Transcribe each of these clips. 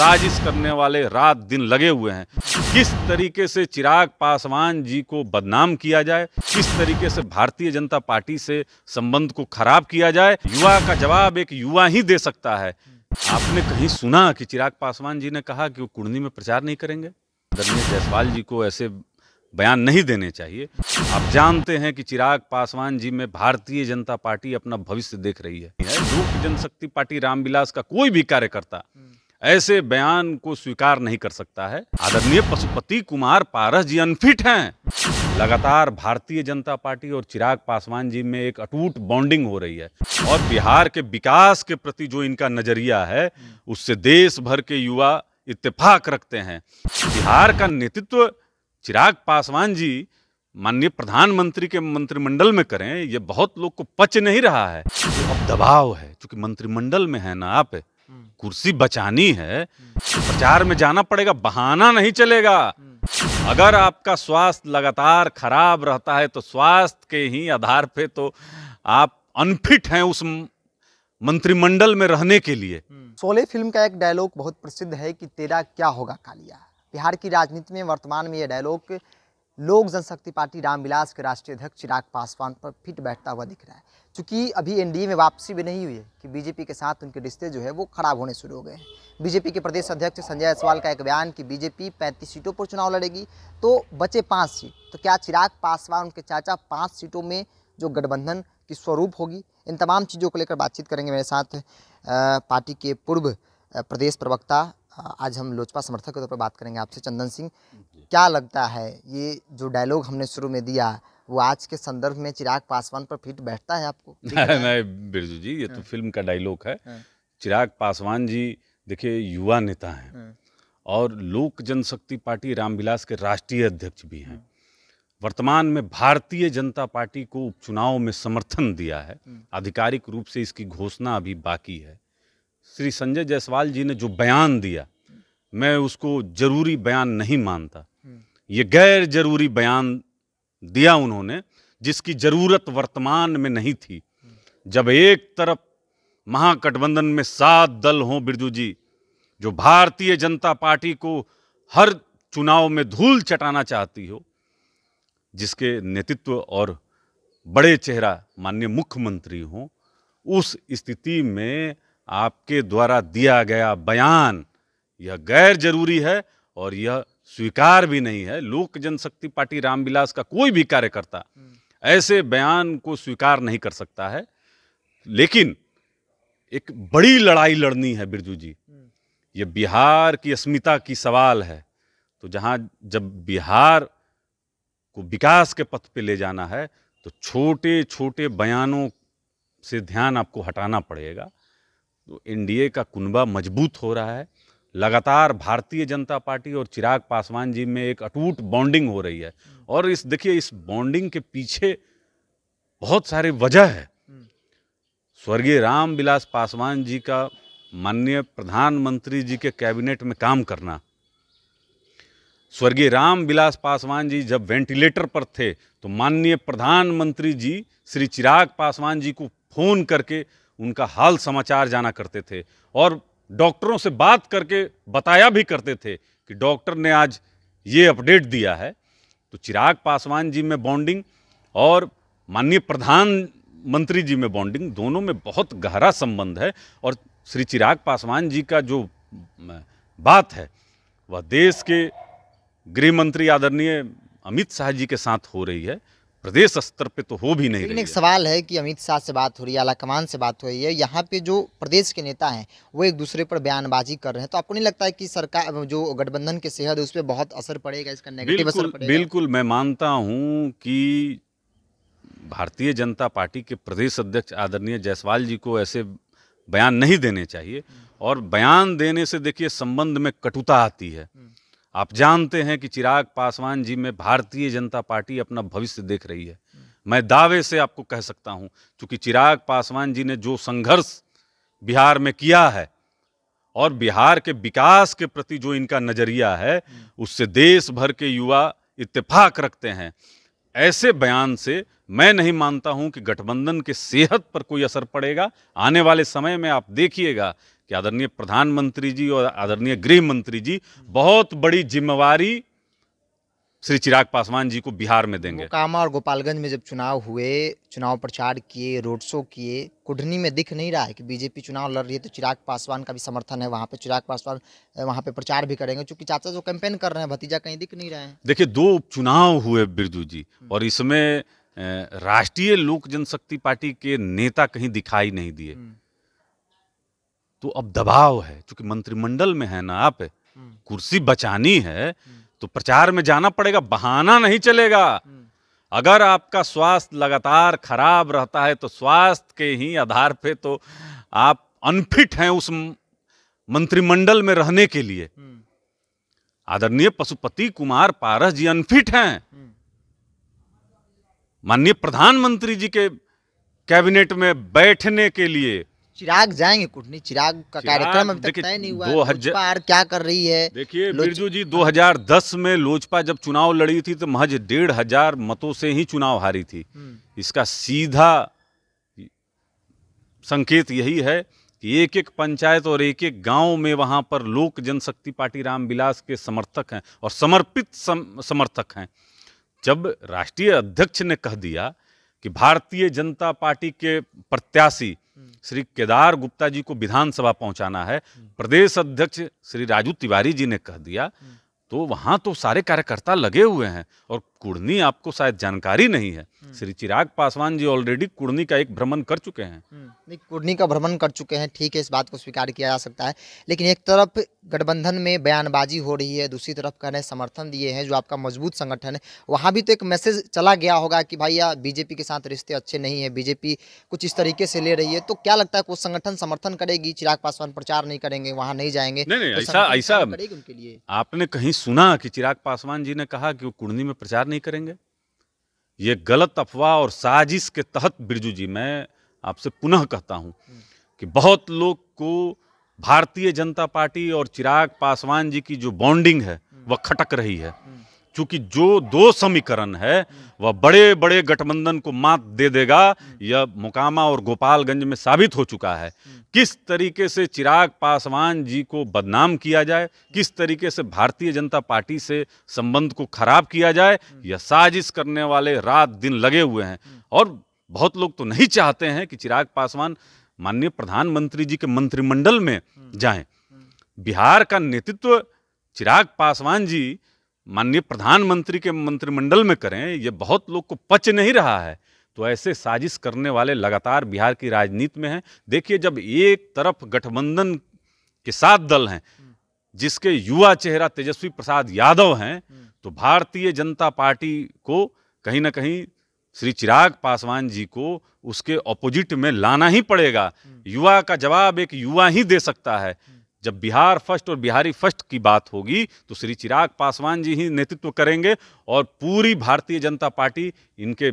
साजिश करने वाले रात दिन लगे हुए हैं किस तरीके से चिराग पासवान जी को बदनाम किया जाए किस तरीके से भारतीय जनता पार्टी से संबंध को खराब किया जाए युवा का जवाब एक युवा ही दे सकता है आपने कहीं सुना कि चिराग पासवान जी ने कहा कि वो कुर्नी में प्रचार नहीं करेंगे धर्मेश जायसवाल जी को ऐसे बयान नहीं देने चाहिए आप जानते हैं कि चिराग पासवान जी में भारतीय जनता पार्टी अपना भविष्य देख रही है लोक जनशक्ति पार्टी रामविलास का कोई भी कार्यकर्ता ऐसे बयान को स्वीकार नहीं कर सकता है आदरणीय पशुपति कुमार पारस जी अनफिट हैं लगातार भारतीय जनता पार्टी और चिराग पासवान जी में एक अटूट बॉन्डिंग हो रही है और बिहार के विकास के प्रति जो इनका नजरिया है उससे देश भर के युवा इत्तेफाक रखते हैं बिहार का नेतृत्व चिराग पासवान जी माननीय प्रधानमंत्री के मंत्रिमंडल में करें ये बहुत लोग को पच नहीं रहा है अब दबाव है क्योंकि मंत्रिमंडल में है ना आप कुर्सी बचानी है प्रचार में जाना पड़ेगा बहाना नहीं चलेगा अगर आपका स्वास्थ्य लगातार खराब रहता है तो स्वास्थ्य के ही आधार पे तो आप अनफिट हैं उस मंत्रिमंडल में रहने के लिए सोले फिल्म का एक डायलॉग बहुत प्रसिद्ध है कि तेरा क्या होगा कालिया बिहार की राजनीति में वर्तमान में यह डायलॉग लोक जनशक्ति पार्टी रामविलास के राष्ट्रीय अध्यक्ष चिराग पासवान पर फिट बैठता हुआ दिख रहा है क्योंकि अभी एनडीए में वापसी भी नहीं हुई है कि बीजेपी के साथ उनके रिश्ते जो है वो खराब होने शुरू हो गए हैं बीजेपी के प्रदेश अध्यक्ष संजय जायसवाल का एक बयान कि बीजेपी पैंतीस सीटों पर चुनाव लड़ेगी तो बचे पाँच सीट तो क्या चिराग पासवान उनके चाचा पाँच सीटों में जो गठबंधन की स्वरूप होगी इन तमाम चीज़ों को लेकर बातचीत करेंगे मेरे साथ पार्टी के पूर्व प्रदेश प्रवक्ता आज हम लोजपा समर्थक के तौर पर बात करेंगे आपसे चंदन सिंह क्या लगता है ये जो डायलॉग हमने शुरू में दिया वो आज के संदर्भ में चिराग पासवान पर फिट बैठता है आपको नहीं बिरजू जी ये तो हाँ। फिल्म का डायलॉग है हाँ। चिराग पासवान जी देखिए युवा नेता हैं हाँ। और लोक जनशक्ति पार्टी रामविलास के राष्ट्रीय अध्यक्ष भी हैं वर्तमान में भारतीय जनता पार्टी को उपचुनाव में समर्थन दिया है आधिकारिक रूप से इसकी घोषणा अभी बाकी है श्री संजय जायसवाल जी ने जो बयान दिया मैं उसको ज़रूरी बयान नहीं मानता हम्म। ये गैर ज़रूरी बयान दिया उन्होंने जिसकी ज़रूरत वर्तमान में नहीं थी हम्म। जब एक तरफ महागठबंधन में सात दल हों बिरजू जी जो भारतीय जनता पार्टी को हर चुनाव में धूल चटाना चाहती हो जिसके नेतृत्व और बड़े चेहरा माननीय मुख्यमंत्री हों उस स्थिति में आपके द्वारा दिया गया बयान यह गैर जरूरी है और यह स्वीकार भी नहीं है लोक जनशक्ति पार्टी रामविलास का कोई भी कार्यकर्ता हम्म। ऐसे बयान को स्वीकार नहीं कर सकता है लेकिन एक बड़ी लड़ाई लड़नी है बिरजू जी हम्म। यह बिहार की अस्मिता की सवाल है तो जहां जब बिहार को विकास के पथ पे ले जाना है तो छोटे छोटे बयानों से ध्यान आपको हटाना पड़ेगा तो एनडीए का कुनबा मजबूत हो रहा है लगातार भारतीय जनता पार्टी और चिराग पासवान जी में एक अटूट बॉन्डिंग हो रही है हम्म। और इस देखिए इस बॉन्डिंग के पीछे बहुत सारी वजह है हम्म। स्वर्गीय राम विलास पासवान जी का माननीय प्रधानमंत्री जी के कैबिनेट में काम करना स्वर्गीय राम विलास पासवान जी जब वेंटिलेटर पर थे तो माननीय प्रधानमंत्री जी श्री चिराग पासवान जी को फ़ोन करके उनका हाल समाचार जाना करते थे और डॉक्टरों से बात करके बताया भी करते थे कि डॉक्टर ने आज ये अपडेट दिया है तो चिराग पासवान जी में बॉन्डिंग और माननीय प्रधानमंत्री जी में बॉन्डिंग दोनों में बहुत गहरा संबंध है और श्री चिराग पासवान जी का जो बात है वह देश के गृह मंत्री आदरणीय अमित शाह जी के साथ हो रही है प्रदेश स्तर पे तो हो भी नहीं लेकिन एक सवाल है कि अमित शाह से बात हो रही है आलाकमान से बात हो रही है यहाँ पे जो प्रदेश के नेता हैं वो एक दूसरे पर बयानबाजी कर रहे हैं तो आपको नहीं लगता है कि सरकार जो गठबंधन के सेहत है उस पर बहुत असर पड़ेगा इसका नेगेटिव असर पड़ेगा बिल्कुल मैं मानता हूँ कि भारतीय जनता पार्टी के प्रदेश अध्यक्ष आदरणीय जायसवाल जी को ऐसे बयान नहीं देने चाहिए हम्म। और बयान देने से देखिए संबंध में कटुता आती है हम्म। आप जानते हैं कि चिराग पासवान जी में भारतीय जनता पार्टी अपना भविष्य देख रही है मैं दावे से आपको कह सकता हूं क्योंकि चिराग पासवान जी ने जो संघर्ष बिहार में किया है और बिहार के विकास के प्रति जो इनका नज़रिया है उससे देश भर के युवा इत्तेफाक रखते हैं ऐसे बयान से मैं नहीं मानता हूं कि गठबंधन के सेहत पर कोई असर पड़ेगा आने वाले समय में आप देखिएगा कि आदरणीय प्रधानमंत्री जी और आदरणीय गृह मंत्री जी बहुत बड़ी जिम्मेवारी श्री चिराग पासवान जी को बिहार में देंगे कामा और गोपालगंज में जब चुनाव हुए चुनाव प्रचार किए रोड शो किए कुढ़नी में दिख नहीं रहा है कि बीजेपी चुनाव लड़ रही है तो चिराग पासवान का भी समर्थन है वहाँ पे चिराग पासवान वहाँ पे प्रचार भी करेंगे क्योंकि चाचा जो कैंपेन कर रहे हैं भतीजा कहीं दिख नहीं रहे हैं देखिए दो चुनाव हुए बिरजू जी हम्म। और इसमें राष्ट्रीय लोक जनशक्ति पार्टी के नेता कहीं दिखाई नहीं दिए हम्म। तो अब दबाव है क्योंकि मंत्रिमंडल में है ना आप हम्म। कुर्सी बचानी है तो प्रचार में जाना पड़ेगा बहाना नहीं चलेगा अगर आपका स्वास्थ्य लगातार खराब रहता है तो स्वास्थ्य के ही आधार पे तो आप अनफिट हैं उस मंत्रिमंडल में रहने के लिए आदरणीय पशुपति कुमार पारस जी अनफिट हैं माननीय प्रधानमंत्री जी के कैबिनेट में बैठने के लिए चिराग जाएंगे कुटनी चिराग का कार्यक्रम अभी तक तय नहीं हुआ लोजपा क्या कर रही है देखिए बिरजू जी 2010 में लोजपा जब चुनाव लड़ी थी तो महज डेढ़ हजार मतों से ही चुनाव हारी थी हम्म। इसका सीधा संकेत यही है कि एक एक पंचायत और एक एक गांव में वहां पर लोक जनशक्ति पार्टी रामविलास के समर्थक हैं और समर्पित सम, समर्थक हैं जब राष्ट्रीय अध्यक्ष ने कह दिया कि भारतीय जनता पार्टी के प्रत्याशी श्री केदार गुप्ता जी को विधानसभा पहुंचाना है प्रदेश अध्यक्ष श्री राजू तिवारी जी ने कह दिया हम्म। तो वहाँ तो सारे कार्यकर्ता लगे हुए हैं और कुड़नी आपको शायद जानकारी नहीं है हम्म। श्री चिराग पासवान जी ऑलरेडी कुड़नी का एक भ्रमण कर चुके हैं हम्म, नहीं कुड़नी का भ्रमण कर चुके हैं ठीक है इस बात को स्वीकार किया जा सकता है लेकिन एक तरफ गठबंधन में बयानबाजी हो रही है दूसरी तरफ कहने समर्थन दिए हैं जो आपका मजबूत संगठन है वहाँ भी तो एक मैसेज चला गया होगा कि भाई बीजेपी के साथ रिश्ते अच्छे नहीं है बीजेपी कुछ इस तरीके से ले रही है तो क्या लगता है वो संगठन समर्थन करेगी चिराग पासवान प्रचार नहीं करेंगे वहाँ नहीं जाएंगे तो ऐसा ऐसा आपने कहीं सुना कि चिराग पासवान जी ने कहा कि वो कुंडली में प्रचार नहीं करेंगे ये गलत अफवाह और साजिश के तहत बिरजू जी मैं आपसे पुनः कहता हूँ कि बहुत लोग को भारतीय जनता पार्टी और चिराग पासवान जी की जो बॉन्डिंग है वह खटक रही है क्योंकि जो दो समीकरण है वह बड़े बड़े गठबंधन को मात दे देगा यह मोकामा और गोपालगंज में साबित हो चुका है किस तरीके से चिराग पासवान जी को बदनाम किया जाए किस तरीके से भारतीय जनता पार्टी से संबंध को खराब किया जाए यह साजिश करने वाले रात दिन लगे हुए हैं और बहुत लोग तो नहीं चाहते हैं कि चिराग पासवान माननीय प्रधानमंत्री जी के मंत्रिमंडल में जाए बिहार का नेतृत्व चिराग पासवान जी माननीय प्रधानमंत्री के मंत्रिमंडल में करें ये बहुत लोग को पच नहीं रहा है तो ऐसे साजिश करने वाले लगातार बिहार की राजनीति में हैं देखिए जब एक तरफ गठबंधन के सात दल हैं जिसके युवा चेहरा तेजस्वी प्रसाद यादव हैं तो भारतीय जनता पार्टी को कहीं ना कहीं श्री चिराग पासवान जी को उसके ऑपोजिट में लाना ही पड़ेगा हम्म। युवा का जवाब एक युवा ही दे सकता है जब बिहार फर्स्ट और बिहारी फर्स्ट की बात होगी तो श्री चिराग पासवान जी ही नेतृत्व करेंगे और पूरी भारतीय जनता पार्टी इनके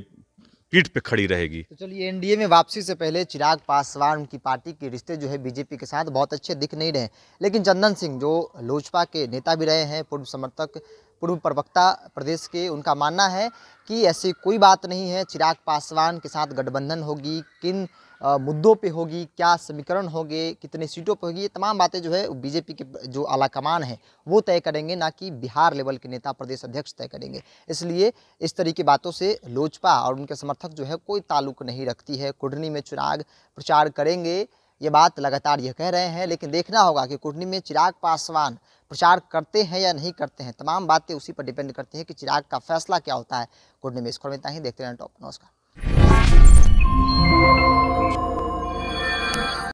पीठ पे खड़ी रहेगी तो चलिए एनडीए में वापसी से पहले चिराग पासवान की पार्टी के रिश्ते जो है बीजेपी के साथ बहुत अच्छे दिख नहीं रहे लेकिन चंदन सिंह जो लोजपा के नेता भी रहे हैं पूर्व समर्थक पूर्व प्रवक्ता प्रदेश के उनका मानना है कि ऐसी कोई बात नहीं है चिराग पासवान के साथ गठबंधन होगी किन मुद्दों पे होगी क्या समीकरण होंगे कितने सीटों पर होगी ये तमाम बातें जो है बीजेपी के जो आलाकमान है वो तय करेंगे ना कि बिहार लेवल के नेता प्रदेश अध्यक्ष तय करेंगे इसलिए इस तरीके की बातों से लोजपा और उनके समर्थक जो है कोई ताल्लुक नहीं रखती है कुडनी में चुनाग प्रचार करेंगे ये बात लगातार ये कह रहे हैं लेकिन देखना होगा कि कुटनी में चिराग पासवान प्रचार करते हैं या नहीं करते हैं तमाम बातें उसी पर डिपेंड करती हैं कि चिराग का फैसला क्या होता है कुटनी में इस खबर में इतना ही देखते रहें टॉप नमस्कार